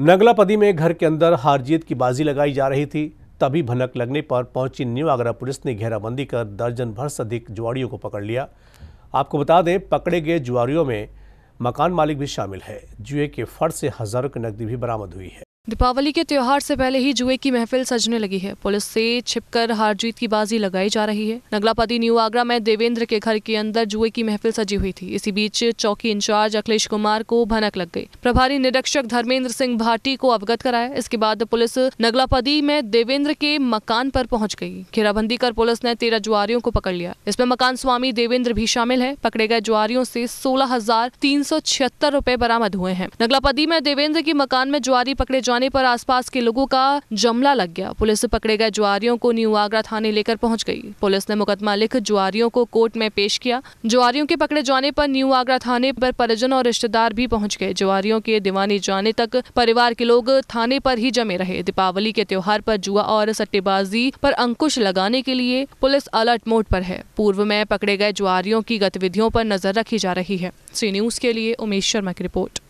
नगलापदी में घर के अंदर हारजीत की बाजी लगाई जा रही थी तभी भनक लगने पर पहुंची न्यू आगरा पुलिस ने घेराबंदी कर दर्जन भर से अधिक जुआड़ियों को पकड़ लिया आपको बता दें पकड़े गए जुआरियों में मकान मालिक भी शामिल है जुए के फर्ज से हजारों की नकदी भी बरामद हुई है दीपावली के त्योहार से पहले ही जुए की महफिल सजने लगी है पुलिस से छिपकर हार जीत की बाजी लगाई जा रही है नगलापति न्यू आगरा में देवेंद्र के घर के अंदर जुए की महफिल सजी हुई थी इसी बीच चौकी इंचार्ज अखिलेश कुमार को भनक लग गई प्रभारी निरीक्षक धर्मेंद्र सिंह भाटी को अवगत कराया इसके बाद पुलिस नगलापदी में देवेंद्र के मकान पर पहुंच गई घेराबंदी कर पुलिस ने तेरह जुआरियों को पकड़ लिया इसमें मकान स्वामी देवेंद्र भी शामिल है पकड़े गए जुआरियों से सोलह हजार तीन सौ छिहत्तर रूपए बरामद हुए हैं नगलापदी में देवेंद्र के मकान में जुआरी पकड़े जाने पर आसपास के लोगों का जमला लग गया पुलिस पकड़े गए जुआरियों को न्यू आगरा थाने लेकर पहुंच गई पुलिस ने मुकदमा लिख जुआरियों को कोर्ट में पेश किया जुआरियों के पकड़े जाने पर न्यू आगरा थाने पर परिजन और रिश्तेदार भी पहुंच गए जुआरियों के दीवानी जाने तक परिवार के लोग थाने पर ही जमे रहे दीपावली के त्योहार पर जुआ और सट्टेबाजी पर अंकुश लगाने के लिए पुलिस अलर्ट मोड पर है पूर्व में पकड़े गए जुआरियों की गतिविधियों पर नजर रखी जा रही है सी न्यूज के लिए उमेश शर्मा की रिपोर्ट